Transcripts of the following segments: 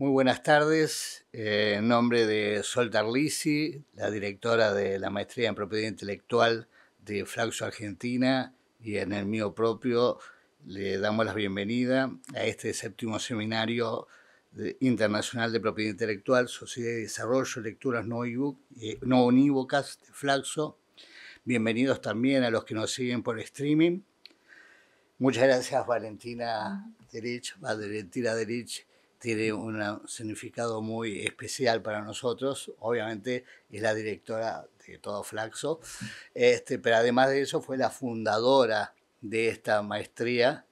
Muy buenas tardes. Eh, en nombre de Sol Tarlisi, la directora de la maestría en propiedad intelectual de Flaxo Argentina, y en el mío propio, le damos la bienvenida a este séptimo seminario internacional de propiedad intelectual, sociedad de desarrollo, lecturas eh, no, unívocas de Flaxo. Bienvenidos también a los que nos siguen por streaming. Muchas gracias, Valentina Derich, Valentina Derich tiene un significado muy especial para nosotros. Obviamente es la directora de todo Flaxo, este, pero además de eso fue la fundadora de esta maestría,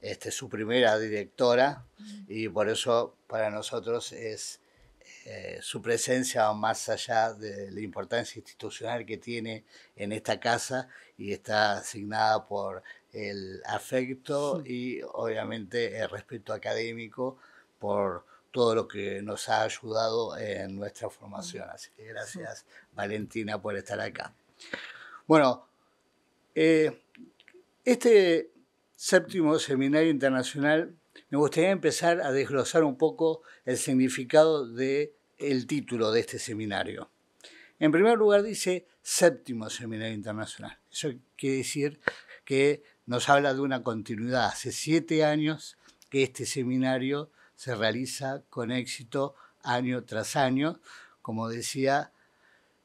este, su primera directora, y por eso para nosotros es eh, su presencia más allá de la importancia institucional que tiene en esta casa y está asignada por el afecto y obviamente el respeto académico por todo lo que nos ha ayudado en nuestra formación. Así que gracias Valentina por estar acá. Bueno, eh, este séptimo seminario internacional me gustaría empezar a desglosar un poco el significado del título de este seminario. En primer lugar dice séptimo seminario internacional. Eso quiere decir que nos habla de una continuidad. Hace siete años que este seminario se realiza con éxito año tras año. Como decía,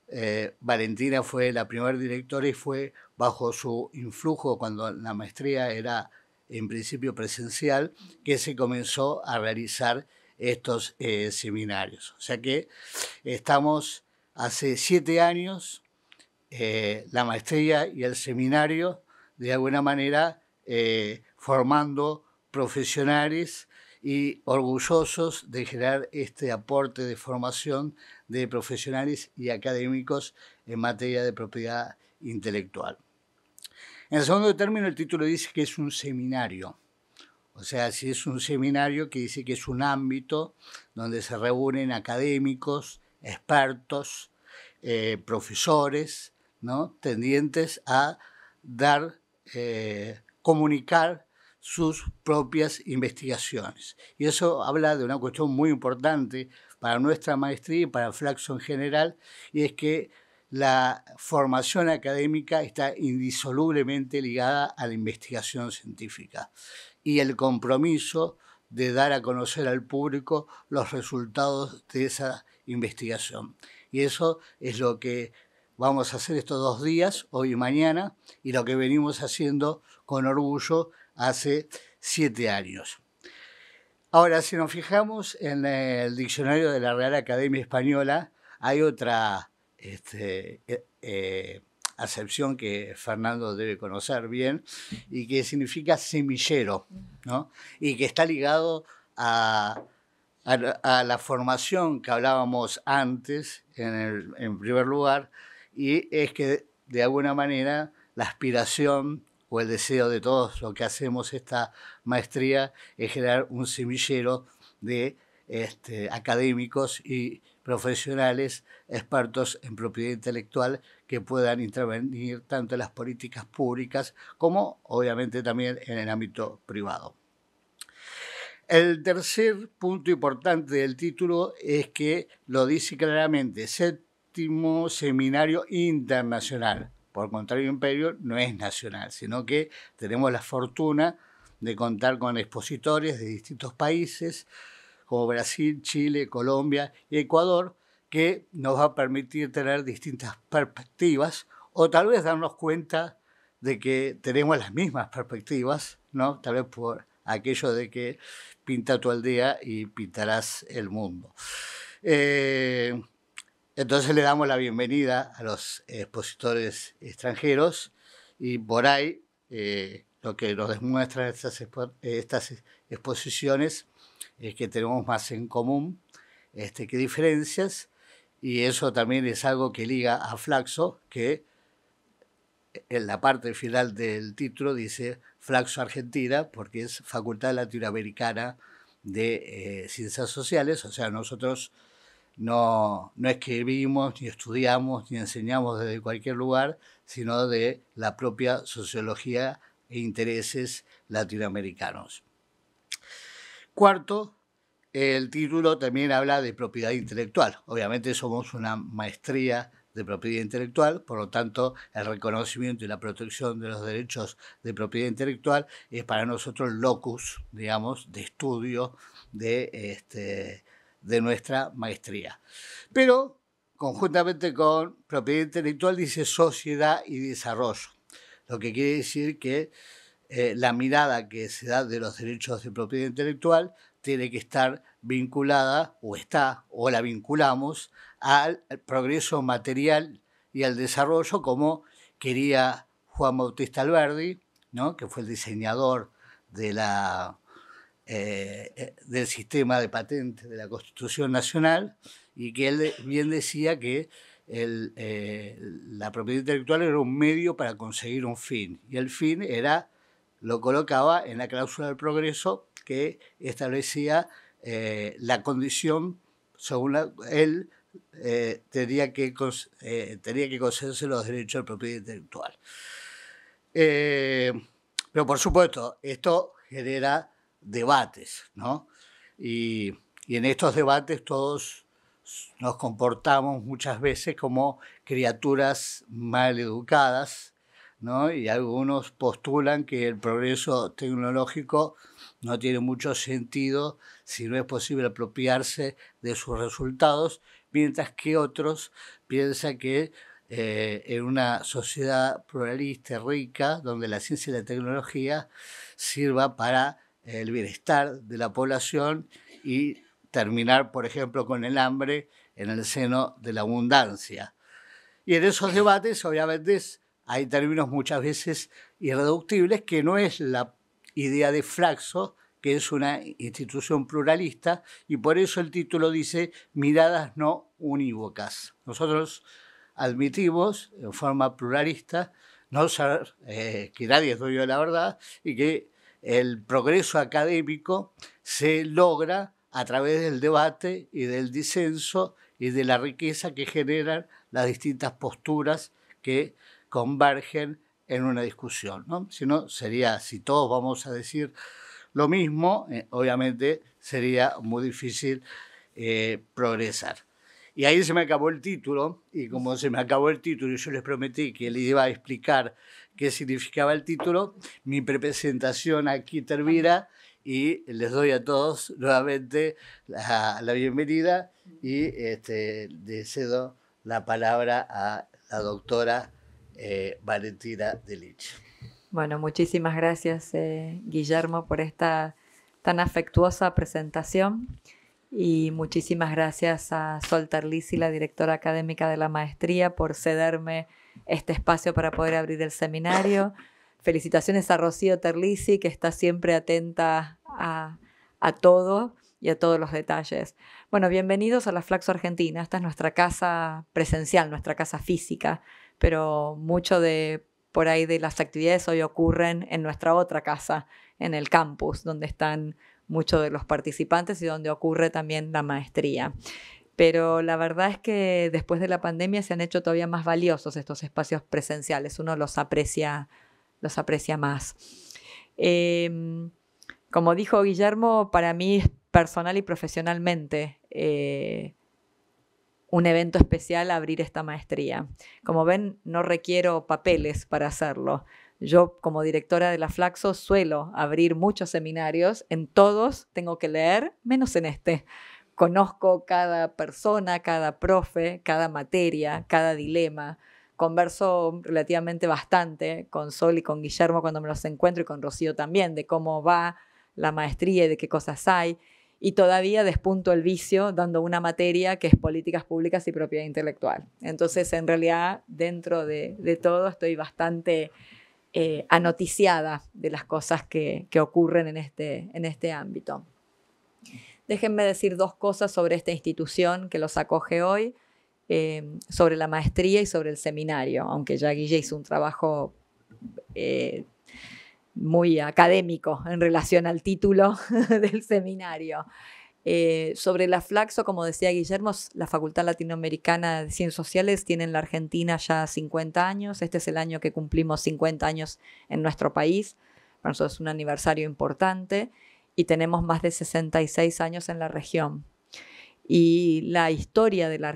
eh, Valentina fue la primera directora y fue bajo su influjo cuando la maestría era en principio presencial que se comenzó a realizar estos eh, seminarios. O sea que estamos hace siete años, eh, la maestría y el seminario, de alguna manera, formando profesionales y orgullosos de generar este aporte de formación de profesionales y académicos en materia de propiedad intelectual. En el segundo término, el título dice que es un seminario. O sea, si es un seminario que dice que es un ámbito donde se reúnen académicos, expertos, eh, profesores, ¿no? tendientes a dar, eh, comunicar sus propias investigaciones. Y eso habla de una cuestión muy importante para nuestra maestría y para Flaxo en general, y es que la formación académica está indisolublemente ligada a la investigación científica y el compromiso de dar a conocer al público los resultados de esa investigación. Y eso es lo que vamos a hacer estos dos días, hoy y mañana, y lo que venimos haciendo con orgullo hace siete años. Ahora, si nos fijamos en el diccionario de la Real Academia Española, hay otra este, eh, eh, acepción que Fernando debe conocer bien y que significa semillero, y que está ligado a, la formación que hablábamos antes, en primer lugar, y es que de alguna manera la aspiración o el deseo de todos lo que hacemos esta maestría es generar un semillero de este, académicos y profesionales expertos en propiedad intelectual que puedan intervenir tanto en las políticas públicas como obviamente también en el ámbito privado. El tercer punto importante del título es que lo dice claramente, séptimo seminario internacional. Por contrario, Imperio no es nacional, sino que tenemos la fortuna de contar con expositores de distintos países, como Brasil, Chile, Colombia y Ecuador, que nos va a permitir tener distintas perspectivas o tal vez darnos cuenta de que tenemos las mismas perspectivas, ¿no? Tal vez por aquello de que pinta tu aldea y pintarás el mundo. Eh, entonces le damos la bienvenida a los expositores extranjeros y por ahí eh, lo que nos demuestran estas, exposiciones es que tenemos más en común este, que diferencias y eso también es algo que liga a Flaxo, que en la parte final del título dice Flaxo Argentina, porque es Facultad Latinoamericana de eh, Ciencias Sociales, o sea, nosotros no, no escribimos, ni estudiamos, ni enseñamos desde cualquier lugar, sino de la propia sociología e intereses latinoamericanos. Cuarto, el título también habla de propiedad intelectual. Obviamente somos una maestría de propiedad intelectual, por lo tanto el reconocimiento y la protección de los derechos de propiedad intelectual es para nosotros locus, digamos, de estudio de este, de nuestra maestría. Pero conjuntamente con propiedad intelectual dice sociedad y desarrollo, lo que quiere decir que eh, la mirada que se da de los derechos de propiedad intelectual tiene que estar vinculada o está o la vinculamos al, progreso material y al desarrollo como quería Juan Bautista Alberdi, ¿no? que fue el diseñador de la eh, eh, del sistema de patentes de la Constitución Nacional y que él bien decía que eh, la propiedad intelectual era un medio para conseguir un fin y el fin era lo colocaba en la cláusula del progreso que establecía la condición según la, él tenía, que, tenía que concederse los derechos de propiedad intelectual. pero por supuesto, esto genera debates, ¿no? Y, en estos debates todos nos comportamos muchas veces como criaturas mal educadas, ¿no? Y algunos postulan que el progreso tecnológico no tiene mucho sentido si no es posible apropiarse de sus resultados, mientras que otros piensan que eh, en una sociedad pluralista rica, donde la ciencia y la tecnología sirva para el bienestar de la población y terminar, por ejemplo, con el hambre en el seno de la abundancia. Y en esos debates, obviamente, hay términos muchas veces irreductibles, que no es la idea de Flaxo, que es una institución pluralista, y por eso el título dice miradas no unívocas. Nosotros admitimos en forma pluralista no eh, que nadie es dueño de la verdad y que el progreso académico se logra a través del debate y del disenso y de la riqueza que generan las distintas posturas que convergen en una discusión. Si no, sería, si todos vamos a decir lo mismo, eh, obviamente sería muy difícil eh, progresar. Y ahí se me acabó el título, y como se me acabó el título, yo les prometí que les iba a explicar qué significaba el título, mi presentación aquí termina y les doy a todos nuevamente la, bienvenida y este, le cedo la palabra a la doctora eh, Valentina Delich. Bueno, muchísimas gracias eh, Guillermo por esta tan afectuosa presentación. Y muchísimas gracias a Sol y la directora académica de la maestría, por cederme este espacio para poder abrir el seminario. Felicitaciones a Rocío Terlisi, que está siempre atenta a, a todo y a todos los detalles. Bueno, bienvenidos a la Flaxo Argentina. Esta es nuestra casa presencial, nuestra casa física, pero mucho de por ahí de las actividades hoy ocurren en nuestra otra casa, en el campus, donde están muchos de los participantes y donde ocurre también la maestría pero la verdad es que después de la pandemia se han hecho todavía más valiosos estos espacios presenciales, uno los aprecia, los aprecia más. Em, como dijo Guillermo, para mí es personal y profesionalmente eh, un evento especial abrir esta maestría. Como ven, no requiero papeles para hacerlo. Yo como directora de la Flaxo suelo abrir muchos seminarios, en todos tengo que leer, menos en este. Conozco cada persona, cada profe, cada materia, cada dilema. Converso relativamente bastante con Sol y con Guillermo cuando me los encuentro y con Rocío también, de cómo va la maestría y de qué cosas hay y todavía despunto el vicio dando una materia que es políticas públicas y propiedad intelectual. Entonces, en realidad, dentro de, de todo, estoy bastante eh, anoticiada de las cosas que, que ocurren en este, en este ámbito. Déjenme decir dos cosas sobre esta institución que los acoge hoy, eh, sobre la maestría y sobre el seminario, aunque ya Guille hizo un trabajo eh, muy académico en relación al título del seminario. Eh, sobre la Flaxo, como decía Guillermo, la Facultad Latinoamericana de Ciencias Sociales tiene en la Argentina ya 50 años. Este es el año que cumplimos 50 años en nuestro país. Para nosotros es un aniversario importante y tenemos más de 66 años en la región. Y la historia de la,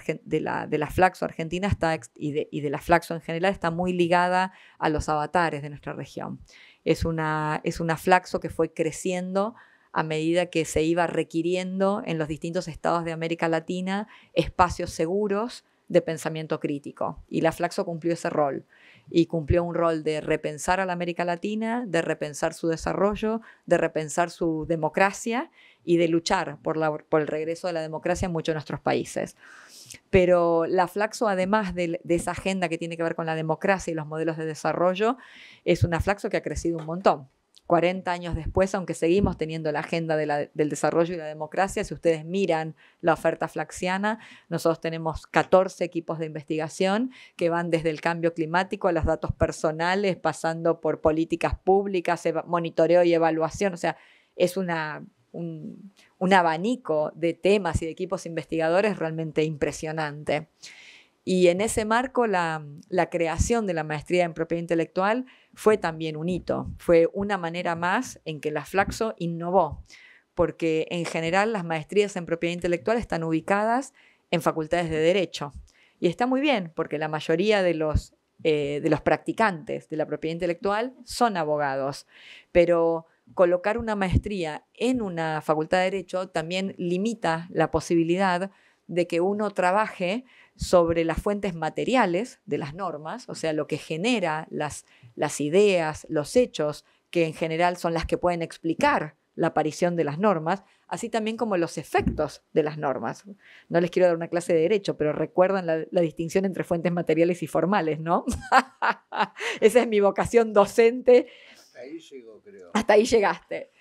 de Flaxo argentina está, y, de, la Flaxo en general está muy ligada a los avatares de nuestra región. Es una, es una Flaxo que fue creciendo a medida que se iba requiriendo en los distintos estados de América Latina espacios seguros de pensamiento crítico. Y la Flaxo cumplió ese rol. Y cumplió un rol de repensar a la América Latina, de repensar su desarrollo, de repensar su democracia y de luchar por, el regreso de la democracia en muchos de nuestros países. Pero la Flaxo, además de, de, esa agenda que tiene que ver con la democracia y los modelos de desarrollo, es una Flaxo que ha crecido un montón. 40 años después, aunque seguimos teniendo la agenda del desarrollo y la democracia, si ustedes miran la oferta flaxiana, nosotros tenemos 14 equipos de investigación que van desde el cambio climático a los datos personales, pasando por políticas públicas, monitoreo y evaluación, o sea, es un, un abanico de temas y de equipos investigadores realmente impresionante. Y en ese marco, mm, la, creación de la maestría en propiedad intelectual fue también un hito, fue una manera más en que la Flaxo innovó, porque en general las maestrías en propiedad intelectual están ubicadas en facultades de derecho. Y está muy bien, porque la mayoría de los, eh, de los practicantes de la propiedad intelectual son abogados, pero colocar una maestría en una facultad de derecho también limita la posibilidad de que uno trabaje sobre las fuentes materiales de las normas, o sea, lo que genera las, ideas, los hechos, que en general son las que pueden explicar la aparición de las normas, así también como los efectos de las normas. No les quiero dar una clase de derecho, pero recuerdan la, distinción entre fuentes materiales y formales, ¿no? Esa es mi vocación docente. Hasta ahí llegaste.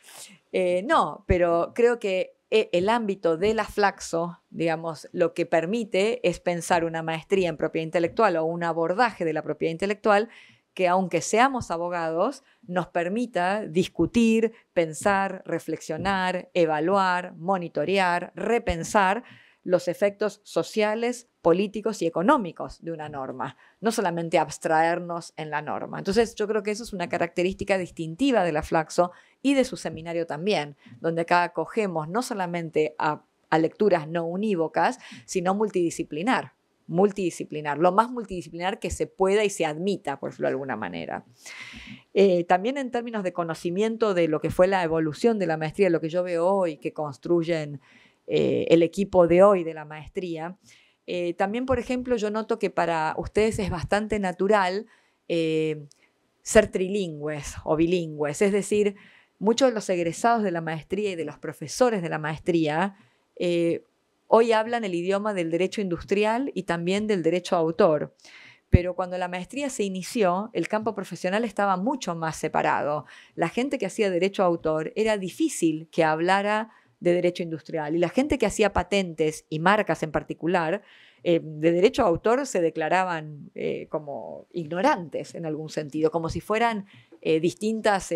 Eh, no, pero creo que e, el ámbito de la Flaxo, digamos, lo que permite es pensar una maestría en propiedad intelectual o un abordaje de la propiedad intelectual que aunque seamos abogados, nos permita discutir, pensar, reflexionar, evaluar, monitorear, repensar los efectos sociales, políticos y económicos de una norma, no solamente abstraernos en la norma. Entonces yo creo que eso es una característica distintiva de la Flaxo y de su seminario también, donde acá acogemos no solamente a, lecturas no unívocas, sino multidisciplinar multidisciplinar, lo más multidisciplinar que se pueda y se admita, por decirlo de alguna manera. Eh, también en términos de conocimiento de lo que fue la evolución de la maestría, lo que yo veo hoy, que construyen eh, el equipo de hoy de la maestría. Eh, también, por ejemplo, yo noto que para ustedes es bastante natural eh, ser trilingües o bilingües, es decir, muchos de los egresados de la maestría y de los profesores de la maestría hoy hablan el idioma del derecho industrial y también del derecho a autor pero cuando la maestría se inició, el campo profesional estaba mucho más separado. La gente que hacía derecho a autor era difícil que hablara de derecho industrial. Y la gente que hacía patentes y marcas en particular, eh, de derecho a autor se declaraban eh, como ignorantes en algún sentido, como si fueran eh, distintas,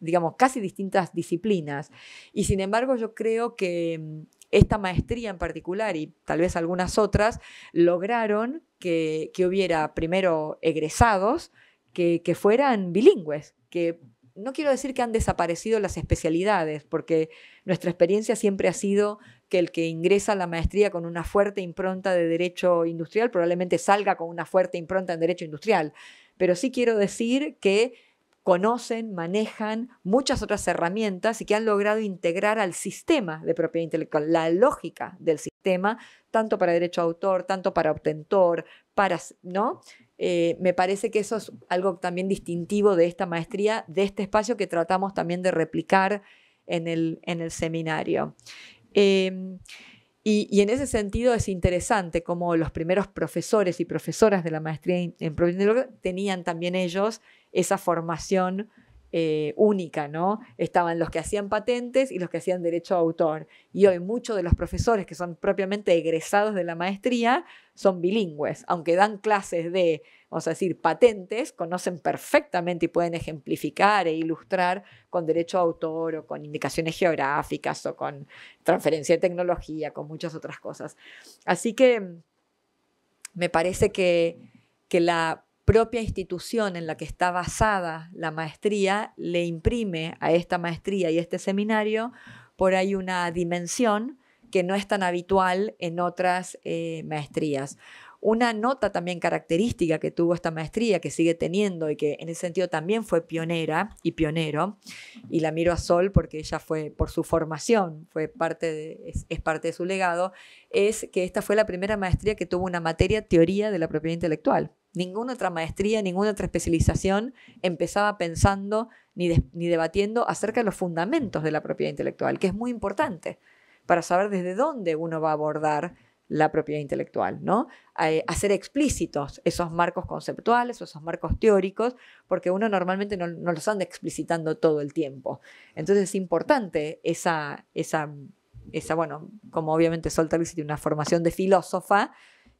digamos, casi distintas disciplinas. Y sin embargo, yo creo que mm, esta maestría en particular y tal vez algunas otras lograron que, hubiera primero egresados que, que fueran bilingües, que no quiero decir que han desaparecido las especialidades, porque nuestra experiencia siempre ha sido que el que ingresa a la maestría con una fuerte impronta de derecho industrial probablemente salga con una fuerte impronta en derecho industrial. Pero sí quiero decir que conocen, manejan muchas otras herramientas y que han logrado integrar al sistema de propiedad intelectual, la lógica del sistema, tanto para derecho a autor, tanto para obtentor, para, ¿no? Eh, me parece que eso es algo también distintivo de esta maestría, de este espacio que tratamos también de replicar en el, en el seminario. Em, y, en ese sentido es interesante como los primeros profesores y profesoras de la maestría en, en tenían también ellos esa formación eh, única, ¿no? Estaban los que hacían patentes y los que hacían derecho a autor. Y hoy muchos de los profesores que son propiamente egresados de la maestría son bilingües, aunque dan clases de, vamos a decir, patentes, conocen perfectamente y pueden ejemplificar e ilustrar con derecho a autor o con indicaciones geográficas o con transferencia de tecnología, con muchas otras cosas. Así que mm, me parece que, que la propia institución en la que está basada la maestría le imprime a esta maestría y este seminario por ahí una dimensión que no es tan habitual en otras eh, maestrías. Una nota también característica que tuvo esta maestría, que sigue teniendo y que en ese sentido también fue pionera y pionero, y la miro a Sol porque ella fue, por su formación, fue parte es, parte de su legado, es que esta fue la primera maestría que tuvo una materia teoría de la propiedad intelectual. Ninguna otra maestría, ninguna otra especialización empezaba pensando ni, ni, debatiendo acerca de los fundamentos de la propiedad intelectual, que es muy importante para saber desde dónde uno va a abordar la propiedad intelectual, ¿no? Eh, hacer explícitos esos marcos conceptuales o esos marcos teóricos, porque uno normalmente no, los anda explicitando todo el tiempo. Entonces es importante esa, esa, esa bueno, como obviamente Sol tiene una formación de filósofa,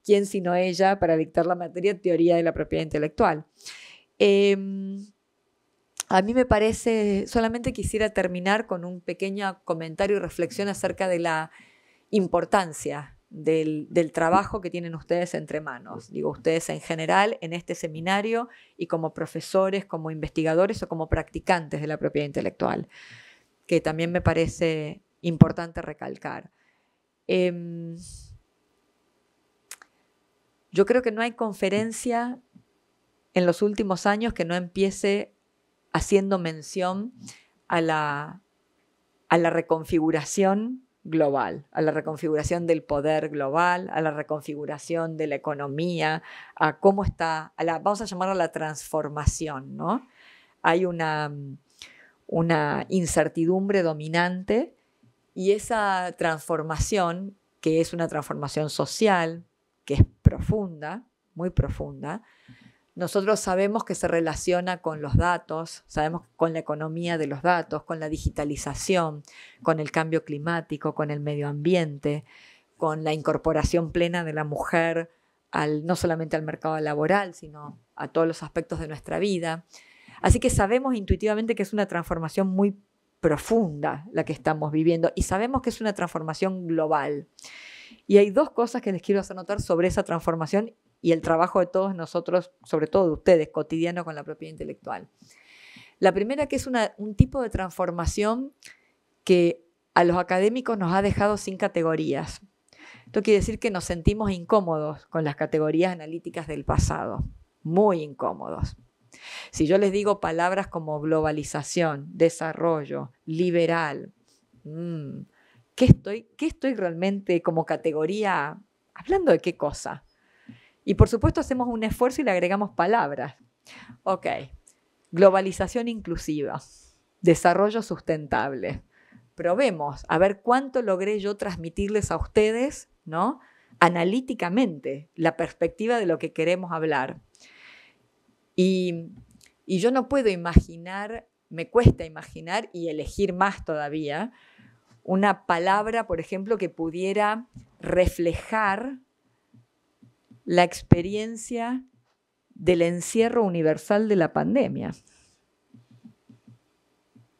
¿quién sino ella para dictar la materia teoría de la propiedad intelectual? Em, a mí me parece, solamente quisiera terminar con un pequeño comentario y reflexión acerca de la importancia del, trabajo que tienen ustedes entre manos. Digo, ustedes en general en este seminario y como profesores, como investigadores o como practicantes de la propiedad intelectual, que también me parece importante recalcar. Em, yo creo que no hay conferencia en los últimos años que no empiece haciendo mención a la, a la reconfiguración global, a la reconfiguración del poder global, a la reconfiguración de la economía, a cómo está, a la, vamos a llamarla la transformación, ¿no? Hay una incertidumbre dominante y esa transformación, que es una transformación social, que es profunda, muy profunda, nosotros sabemos que se relaciona con los datos, sabemos con la economía de los datos, con la digitalización, con el cambio climático, con el medio ambiente, con la incorporación plena de la mujer al, no solamente al mercado laboral, sino a todos los aspectos de nuestra vida. Así que sabemos intuitivamente que es una transformación muy profunda la que estamos viviendo y sabemos que es una transformación global. Y hay dos cosas que les quiero hacer notar sobre esa transformación y el trabajo de todos nosotros, sobre todo de ustedes, cotidiano con la propiedad intelectual. La primera que es un tipo de transformación que a los académicos nos ha dejado sin categorías. Esto quiere decir que nos sentimos incómodos con las categorías analíticas del pasado, muy incómodos. Si yo les digo palabras como globalización, desarrollo, liberal, mm, estoy, ¿qué estoy realmente como categoría? ¿Hablando de qué cosa? Y por supuesto hacemos un esfuerzo y le agregamos palabras. Ok, globalización inclusiva, desarrollo sustentable. Probemos a ver cuánto logré yo transmitirles a ustedes, ¿no? Analíticamente, la perspectiva de lo que queremos hablar. Y, y yo no puedo imaginar, me cuesta imaginar y elegir más todavía, una palabra, por ejemplo, que pudiera reflejar la experiencia del encierro universal de la pandemia.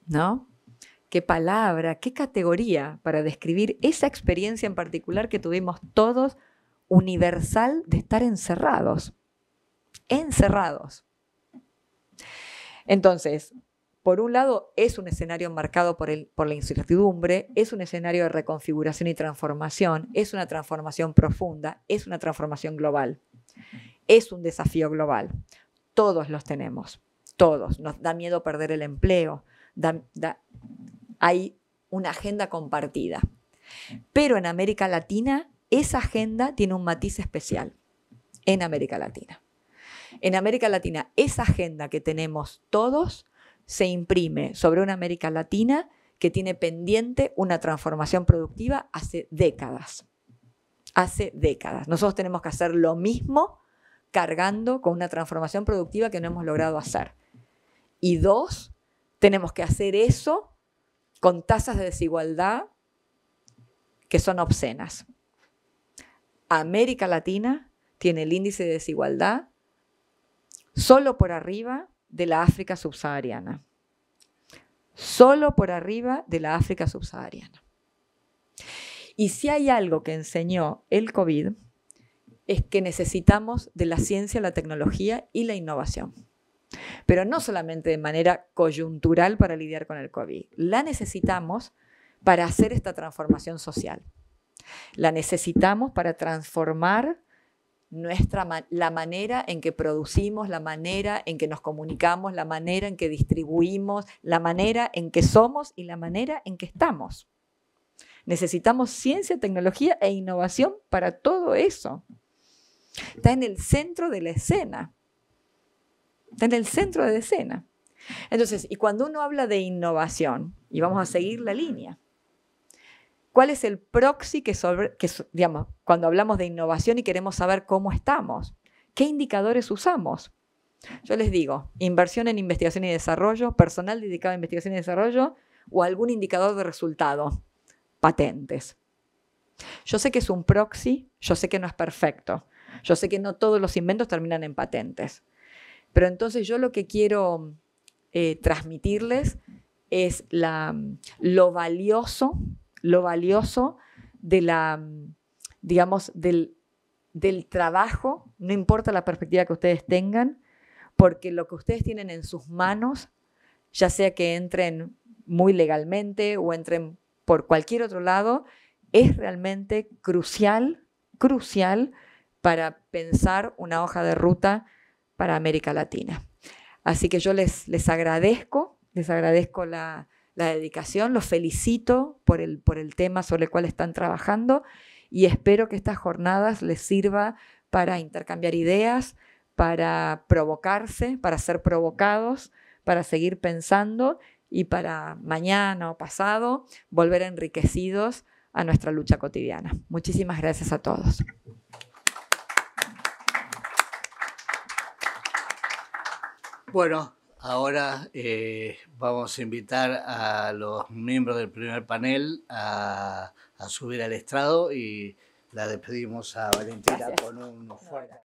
¿No? ¿Qué palabra, qué categoría para describir esa experiencia en particular que tuvimos todos universal de estar encerrados? Encerrados. Entonces, por un lado, es un escenario marcado por, el, por la incertidumbre, es un escenario de reconfiguración y transformación, es una transformación profunda, es una transformación global, es un desafío global. Todos los tenemos, todos. Nos da miedo perder el empleo, hay una agenda compartida. Pero en América Latina, esa agenda tiene un matiz especial. En América Latina. En América Latina, esa agenda que tenemos todos se imprime sobre una América Latina que tiene pendiente una transformación productiva hace décadas. Hace décadas. Nosotros tenemos que hacer lo mismo cargando con una transformación productiva que no hemos logrado hacer. Y dos, tenemos que hacer eso con tasas de desigualdad que son obscenas. América Latina tiene el índice de desigualdad solo por arriba de la África subsahariana. Solo por arriba de la África subsahariana. Y si hay algo que enseñó el COVID, es que necesitamos de la ciencia, la tecnología y la innovación. Pero no solamente de manera coyuntural para lidiar con el COVID, la necesitamos para hacer esta transformación social. La necesitamos para transformar nuestra, la manera en que producimos, la manera en que nos comunicamos, la manera en que distribuimos, la manera en que somos y la manera en que estamos. Necesitamos ciencia, tecnología e innovación para todo eso. Está en el centro de la escena. Está en el centro de la escena. Entonces, y cuando uno habla de innovación, y vamos a seguir la línea, cuál es el proxy que, digamos, cuando hablamos de innovación y queremos saber cómo estamos, qué indicadores usamos. Yo les digo, inversión en investigación y desarrollo, personal dedicado a investigación y desarrollo o algún indicador de resultado, patentes. Yo sé que es un proxy, yo sé que no es perfecto, yo sé que no todos los inventos terminan en patentes, pero entonces yo lo que quiero eh, transmitirles es lo valioso lo valioso de la, digamos, del, del trabajo, no importa la perspectiva que ustedes tengan, porque lo que ustedes tienen en sus manos, ya sea que entren muy legalmente o entren por cualquier otro lado, es realmente crucial, crucial para pensar una hoja de ruta para América Latina. Así que yo les, les agradezco, les agradezco la, la dedicación. Los felicito por el, por el tema sobre el cual están trabajando y espero que estas jornadas les sirva para intercambiar ideas, para provocarse, para ser provocados, para seguir pensando y para mañana o pasado volver enriquecidos a nuestra lucha cotidiana. Muchísimas gracias a todos. Bueno, Ahora eh, vamos a invitar a los miembros del primer panel a, subir al estrado y la despedimos a Valentina con un fuerte.